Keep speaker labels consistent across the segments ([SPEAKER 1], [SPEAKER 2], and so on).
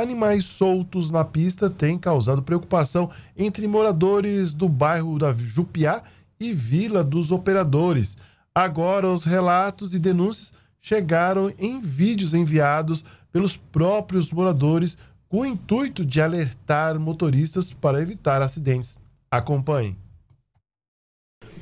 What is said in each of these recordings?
[SPEAKER 1] Animais soltos na pista têm causado preocupação entre moradores do bairro da Jupiá e Vila dos Operadores. Agora, os relatos e denúncias chegaram em vídeos enviados pelos próprios moradores com o intuito de alertar motoristas para evitar acidentes. Acompanhe.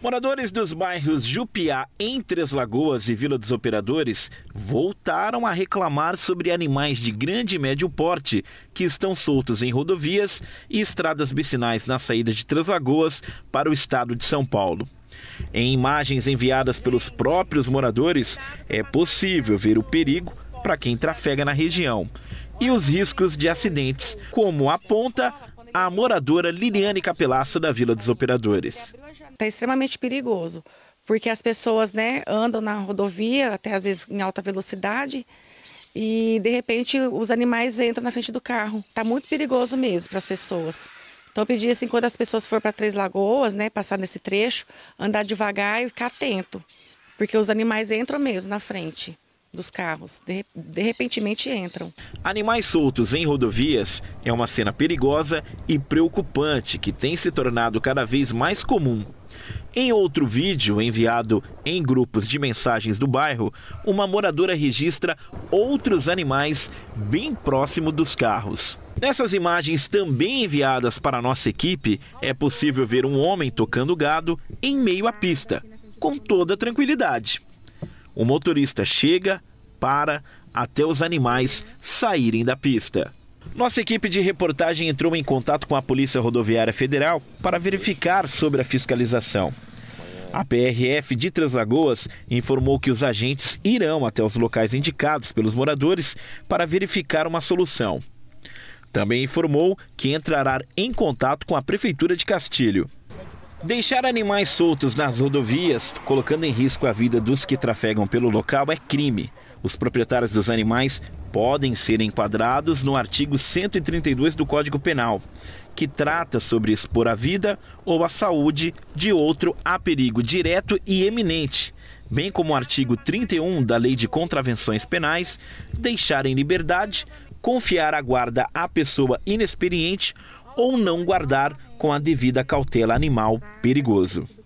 [SPEAKER 2] Moradores dos bairros Jupiá, em Três Lagoas e Vila dos Operadores voltaram a reclamar sobre animais de grande e médio porte que estão soltos em rodovias e estradas vicinais na saída de Três Lagoas para o estado de São Paulo. Em imagens enviadas pelos próprios moradores, é possível ver o perigo para quem trafega na região e os riscos de acidentes, como aponta a moradora Liliane Capelasso da Vila dos Operadores.
[SPEAKER 3] Está extremamente perigoso, porque as pessoas né, andam na rodovia, até às vezes em alta velocidade, e de repente os animais entram na frente do carro. Está muito perigoso mesmo para as pessoas. Então eu pedi assim, quando as pessoas forem para Três Lagoas, né, passar nesse trecho, andar devagar e ficar atento, porque os animais entram mesmo na frente dos carros. De, de repentemente entram.
[SPEAKER 2] Animais soltos em rodovias é uma cena perigosa e preocupante que tem se tornado cada vez mais comum. Em outro vídeo enviado em grupos de mensagens do bairro, uma moradora registra outros animais bem próximo dos carros. Nessas imagens também enviadas para a nossa equipe, é possível ver um homem tocando gado em meio à pista, com toda tranquilidade. O motorista chega, para, até os animais saírem da pista. Nossa equipe de reportagem entrou em contato com a Polícia Rodoviária Federal para verificar sobre a fiscalização. A PRF de Três Lagoas informou que os agentes irão até os locais indicados pelos moradores para verificar uma solução. Também informou que entrará em contato com a Prefeitura de Castilho. Deixar animais soltos nas rodovias, colocando em risco a vida dos que trafegam pelo local, é crime. Os proprietários dos animais podem ser enquadrados no artigo 132 do Código Penal, que trata sobre expor a vida ou a saúde de outro a perigo direto e eminente, bem como o artigo 31 da Lei de Contravenções Penais, deixar em liberdade, confiar a guarda à pessoa inexperiente ou não guardar com a devida cautela animal perigoso.